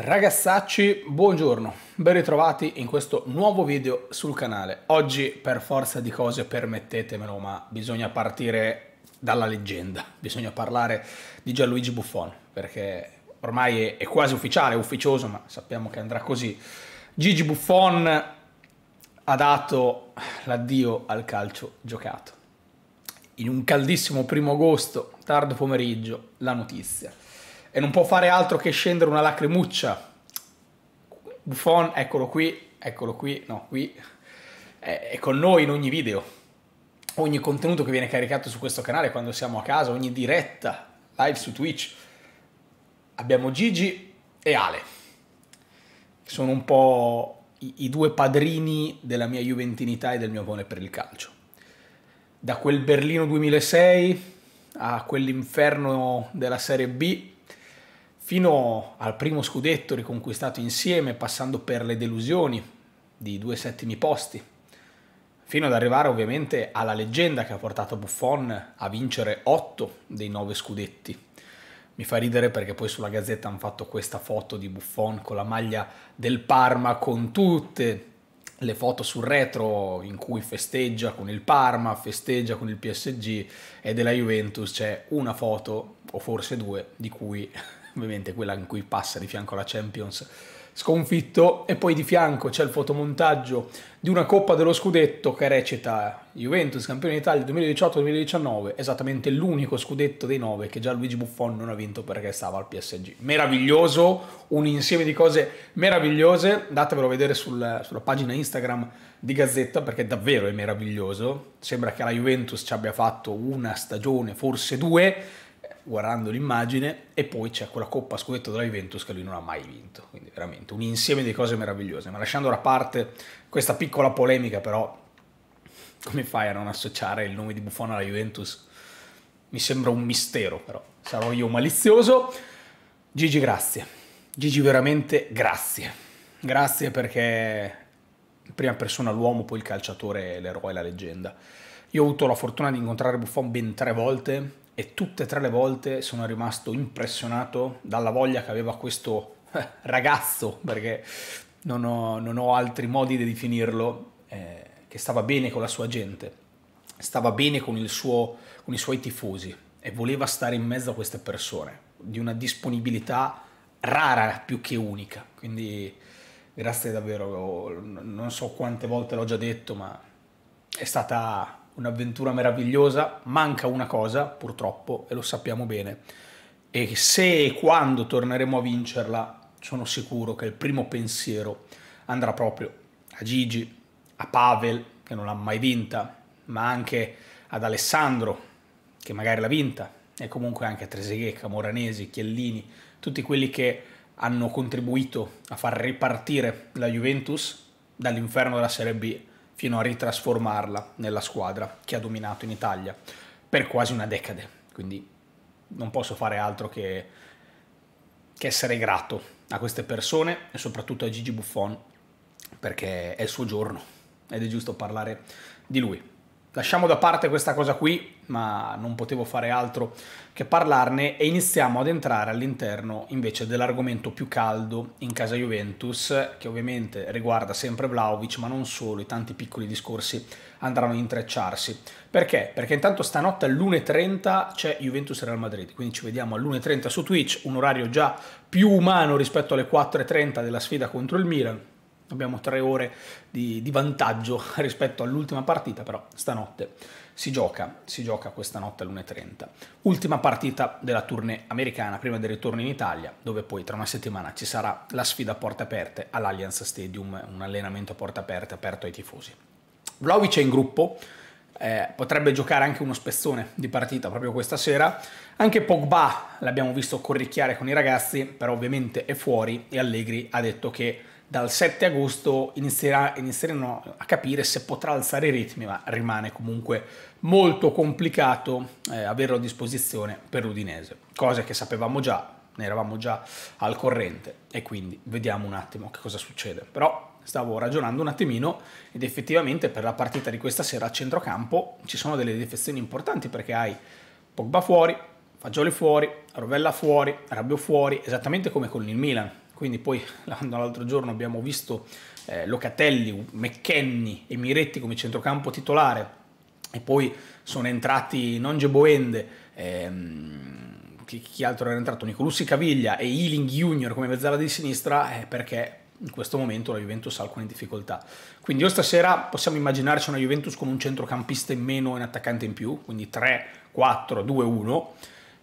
Ragazzacci, buongiorno, ben ritrovati in questo nuovo video sul canale. Oggi per forza di cose, permettetemelo, ma bisogna partire dalla leggenda, bisogna parlare di Gianluigi Buffon, perché ormai è quasi ufficiale, è ufficioso, ma sappiamo che andrà così. Gigi Buffon ha dato l'addio al calcio giocato. In un caldissimo primo agosto, tardo pomeriggio, la notizia e non può fare altro che scendere una lacrimuccia. Buffon, eccolo qui, eccolo qui, no, qui, è, è con noi in ogni video, ogni contenuto che viene caricato su questo canale quando siamo a casa, ogni diretta, live su Twitch. Abbiamo Gigi e Ale, che sono un po' i, i due padrini della mia juventinità e del mio amore per il calcio. Da quel Berlino 2006 a quell'inferno della Serie B Fino al primo scudetto riconquistato insieme, passando per le delusioni di due settimi posti, fino ad arrivare ovviamente alla leggenda che ha portato Buffon a vincere otto dei nove scudetti. Mi fa ridere perché poi sulla gazzetta hanno fatto questa foto di Buffon con la maglia del Parma con tutte le foto sul retro in cui festeggia con il Parma, festeggia con il PSG e della Juventus c'è una foto o forse due di cui ovviamente quella in cui passa di fianco alla Champions sconfitto e poi di fianco c'è il fotomontaggio di una Coppa dello Scudetto che recita Juventus campione d'Italia 2018-2019, esattamente l'unico scudetto dei nove che già Luigi Buffon non ha vinto perché stava al PSG. Meraviglioso, un insieme di cose meravigliose, datevelo a vedere sul, sulla pagina Instagram di Gazzetta perché davvero è meraviglioso, sembra che la Juventus ci abbia fatto una stagione, forse due, guardando l'immagine e poi c'è quella coppa scudetto della Juventus che lui non ha mai vinto, quindi veramente un insieme di cose meravigliose, ma lasciando da parte questa piccola polemica però come fai a non associare il nome di Buffon alla Juventus? Mi sembra un mistero però, sarò io malizioso. Gigi grazie, Gigi veramente grazie, grazie perché prima persona l'uomo, poi il calciatore, l'eroe, la leggenda. Io ho avuto la fortuna di incontrare Buffon ben tre volte e tutte e tre le volte sono rimasto impressionato dalla voglia che aveva questo eh, ragazzo, perché non ho, non ho altri modi di definirlo, eh, che stava bene con la sua gente, stava bene con, suo, con i suoi tifosi e voleva stare in mezzo a queste persone, di una disponibilità rara più che unica. Quindi grazie davvero, non so quante volte l'ho già detto, ma è stata un'avventura meravigliosa, manca una cosa, purtroppo, e lo sappiamo bene. E se e quando torneremo a vincerla, sono sicuro che il primo pensiero andrà proprio a Gigi, a Pavel, che non l'ha mai vinta, ma anche ad Alessandro, che magari l'ha vinta, e comunque anche a Treseghecca, Moranesi, Chiellini, tutti quelli che hanno contribuito a far ripartire la Juventus dall'inferno della Serie B fino a ritrasformarla nella squadra che ha dominato in Italia per quasi una decade. Quindi non posso fare altro che, che essere grato a queste persone e soprattutto a Gigi Buffon perché è il suo giorno ed è giusto parlare di lui. Lasciamo da parte questa cosa qui ma non potevo fare altro che parlarne e iniziamo ad entrare all'interno invece dell'argomento più caldo in casa Juventus, che ovviamente riguarda sempre Vlaovic, ma non solo, i tanti piccoli discorsi andranno a intrecciarsi. Perché? Perché intanto stanotte all'1.30 c'è Juventus Real Madrid, quindi ci vediamo all'1.30 su Twitch, un orario già più umano rispetto alle 4.30 della sfida contro il Milan abbiamo tre ore di, di vantaggio rispetto all'ultima partita, però stanotte si gioca, si gioca questa notte alle 1.30. Ultima partita della tournée americana prima del ritorno in Italia, dove poi tra una settimana ci sarà la sfida a porte aperte all'Allianz Stadium, un allenamento a porte aperte aperto ai tifosi. Vlaovic è in gruppo, eh, potrebbe giocare anche uno spezzone di partita proprio questa sera. Anche Pogba l'abbiamo visto corricchiare con i ragazzi, però ovviamente è fuori e Allegri ha detto che dal 7 agosto inizierà, inizieranno a capire se potrà alzare i ritmi, ma rimane comunque molto complicato eh, averlo a disposizione per l'Udinese, cosa che sapevamo già, ne eravamo già al corrente e quindi vediamo un attimo che cosa succede. Però stavo ragionando un attimino ed effettivamente per la partita di questa sera a centrocampo ci sono delle defezioni importanti perché hai Pogba fuori, Fagioli fuori, Rovella fuori, Rabbio fuori, esattamente come con il Milan quindi poi l'altro giorno abbiamo visto eh, Locatelli, McKenny e Miretti come centrocampo titolare e poi sono entrati Nonge Boende, ehm, chi, altro era entrato? Nicolussi Caviglia e Ealing Junior come mezzala di sinistra è eh, perché in questo momento la Juventus ha alcune difficoltà. Quindi o stasera possiamo immaginarci una Juventus con un centrocampista in meno e un attaccante in più, quindi 3, 4, 2, 1.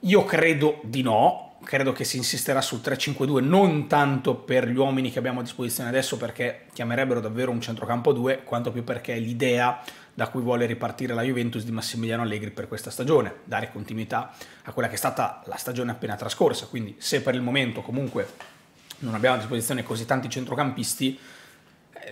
Io credo di no, credo che si insisterà sul 3-5-2 non tanto per gli uomini che abbiamo a disposizione adesso perché chiamerebbero davvero un centrocampo 2 quanto più perché è l'idea da cui vuole ripartire la Juventus di Massimiliano Allegri per questa stagione, dare continuità a quella che è stata la stagione appena trascorsa, quindi se per il momento comunque non abbiamo a disposizione così tanti centrocampisti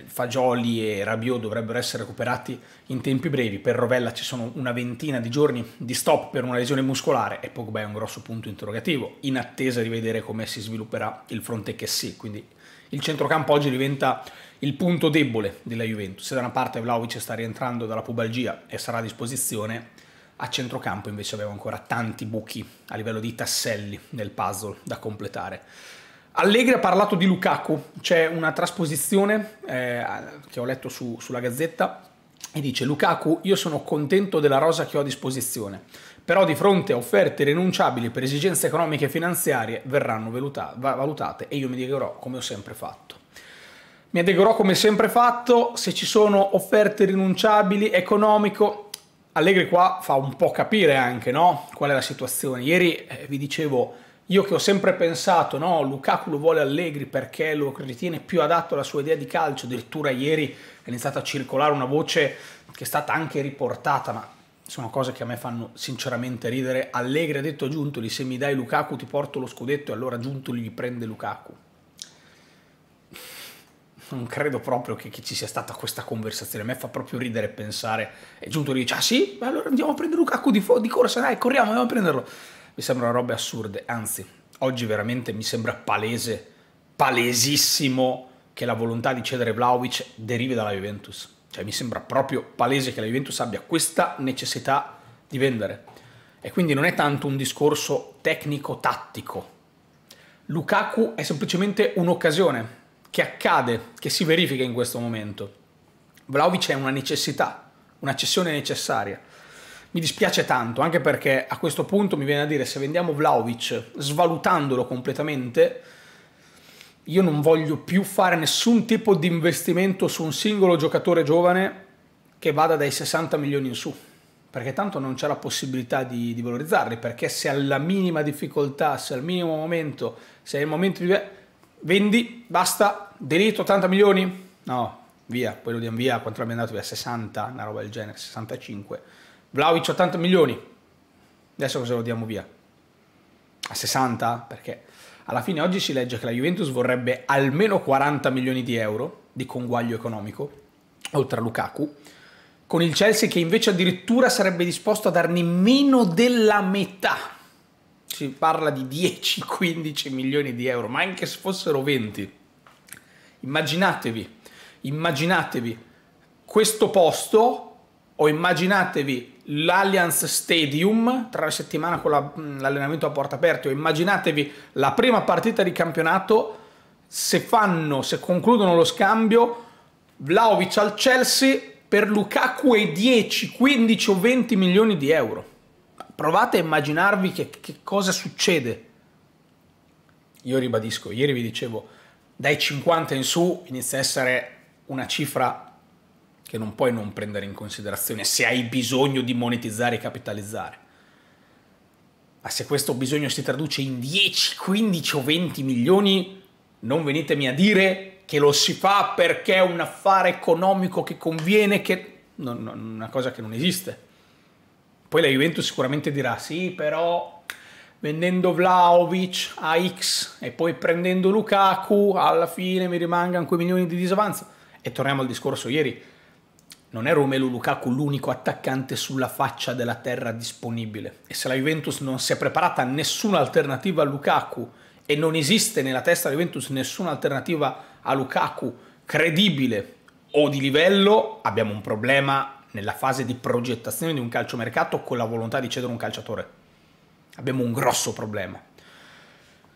Fagioli e Rabiot dovrebbero essere recuperati in tempi brevi, per Rovella ci sono una ventina di giorni di stop per una lesione muscolare e Pogba è un grosso punto interrogativo, in attesa di vedere come si svilupperà il fronte che sì, quindi il centrocampo oggi diventa il punto debole della Juventus, se da una parte Vlaovic sta rientrando dalla pubalgia e sarà a disposizione, a centrocampo invece avevo ancora tanti buchi a livello di tasselli nel puzzle da completare. Allegri ha parlato di Lukaku, c'è una trasposizione eh, che ho letto su, sulla Gazzetta e dice Lukaku io sono contento della rosa che ho a disposizione, però di fronte a offerte rinunciabili per esigenze economiche e finanziarie verranno valuta- valutate e io mi adeguerò come ho sempre fatto. Mi adeguerò come sempre fatto, se ci sono offerte rinunciabili, economico, Allegri qua fa un po' capire anche no? qual è la situazione. Ieri eh, vi dicevo io che ho sempre pensato, no, Lukaku lo vuole Allegri perché lo ritiene più adatto alla sua idea di calcio, addirittura ieri è iniziata a circolare una voce che è stata anche riportata, ma sono cose che a me fanno sinceramente ridere. Allegri ha detto a Giuntoli, se mi dai Lukaku ti porto lo scudetto e allora Giuntoli gli prende Lukaku. Non credo proprio che, che ci sia stata questa conversazione, a me fa proprio ridere pensare. E Giuntoli dice, ah sì? Beh, allora andiamo a prendere Lukaku di, di corsa, dai, corriamo, andiamo a prenderlo mi sembrano robe assurde, anzi, oggi veramente mi sembra palese, palesissimo che la volontà di cedere Vlaovic derivi dalla Juventus. Cioè mi sembra proprio palese che la Juventus abbia questa necessità di vendere. E quindi non è tanto un discorso tecnico-tattico. Lukaku è semplicemente un'occasione che accade, che si verifica in questo momento. Vlaovic è una necessità, una cessione necessaria. Mi dispiace tanto, anche perché a questo punto mi viene a dire se vendiamo Vlaovic svalutandolo completamente, io non voglio più fare nessun tipo di investimento su un singolo giocatore giovane che vada dai 60 milioni in su, perché tanto non c'è la possibilità di, di valorizzarli, perché se alla minima difficoltà, se al minimo momento, se è il momento di... vendi, basta, delito 80 milioni? No, via, poi lo diamo via, quanto l'abbiamo andato via? 60, una roba del genere, 65 Vlaovic 80 milioni, adesso cosa lo diamo via? A 60? Perché alla fine oggi si legge che la Juventus vorrebbe almeno 40 milioni di euro di conguaglio economico, oltre a Lukaku, con il Chelsea che invece addirittura sarebbe disposto a darne meno della metà. Si parla di 10-15 milioni di euro, ma anche se fossero 20. Immaginatevi, immaginatevi questo posto o immaginatevi l'Alliance Stadium tra la settimana con la, mm, l'allenamento a porta aperta o immaginatevi la prima partita di campionato se fanno, se concludono lo scambio Vlaovic al Chelsea per Lukaku e 10, 15 o 20 milioni di euro. Provate a immaginarvi che, che cosa succede. Io ribadisco, ieri vi dicevo, dai 50 in su inizia a essere una cifra che non puoi non prendere in considerazione se hai bisogno di monetizzare e capitalizzare. Ma se questo bisogno si traduce in 10, 15 o 20 milioni, non venitemi a dire che lo si fa perché è un affare economico che conviene, che... No, no, una cosa che non esiste. Poi la Juventus sicuramente dirà sì, però vendendo Vlaovic a X e poi prendendo Lukaku, alla fine mi rimangano quei milioni di disavanzo. E torniamo al discorso ieri non è Romelu Lukaku l'unico attaccante sulla faccia della terra disponibile e se la Juventus non si è preparata a nessuna alternativa a Lukaku e non esiste nella testa della Juventus nessuna alternativa a Lukaku credibile o di livello, abbiamo un problema nella fase di progettazione di un calciomercato con la volontà di cedere un calciatore. Abbiamo un grosso problema.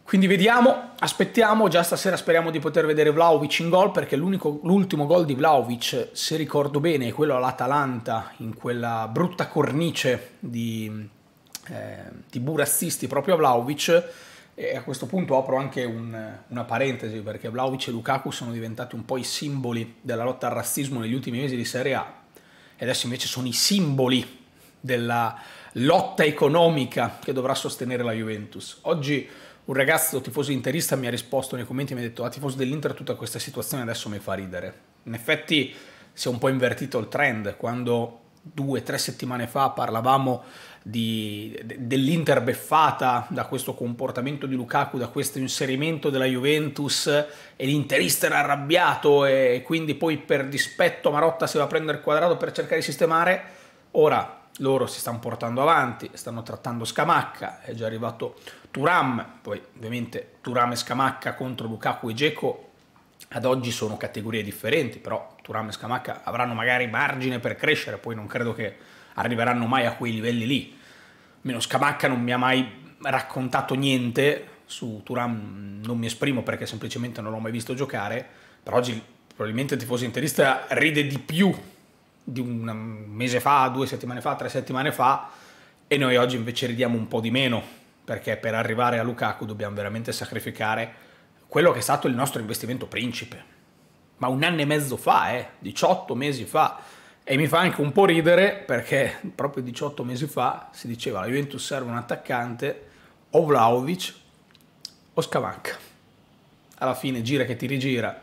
Quindi vediamo, aspettiamo, già stasera speriamo di poter vedere Vlaovic in gol perché l'ultimo gol di Vlaovic, se ricordo bene, è quello all'Atalanta in quella brutta cornice di, eh, di burazzisti proprio a Vlaovic e a questo punto apro anche un, una parentesi perché Vlaovic e Lukaku sono diventati un po' i simboli della lotta al razzismo negli ultimi mesi di Serie A e adesso invece sono i simboli della lotta economica che dovrà sostenere la Juventus. Oggi un ragazzo tifoso interista mi ha risposto nei commenti e mi ha detto a ah, tifoso dell'Inter tutta questa situazione adesso mi fa ridere. In effetti si è un po' invertito il trend quando due o tre settimane fa parlavamo dell'Inter beffata da questo comportamento di Lukaku, da questo inserimento della Juventus e l'interista era arrabbiato e quindi poi per dispetto Marotta si va a prendere il quadrato per cercare di sistemare. Ora loro si stanno portando avanti, stanno trattando Scamacca, è già arrivato Turam, poi ovviamente Turam e Scamacca contro Lukaku e Dzeko ad oggi sono categorie differenti, però Turam e Scamacca avranno magari margine per crescere, poi non credo che arriveranno mai a quei livelli lì. Meno Scamacca non mi ha mai raccontato niente, su Turam non mi esprimo perché semplicemente non l'ho mai visto giocare, però oggi probabilmente il tifoso interista ride di più di un mese fa, due settimane fa, tre settimane fa, e noi oggi invece ridiamo un po' di meno perché per arrivare a Lukaku dobbiamo veramente sacrificare quello che è stato il nostro investimento principe. Ma un anno e mezzo fa, eh, 18 mesi fa, e mi fa anche un po' ridere perché proprio 18 mesi fa si diceva la Juventus serve un attaccante o Vlaovic o Scavanca. Alla fine gira che ti rigira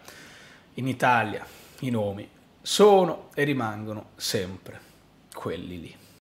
in Italia i nomi sono e rimangono sempre quelli lì.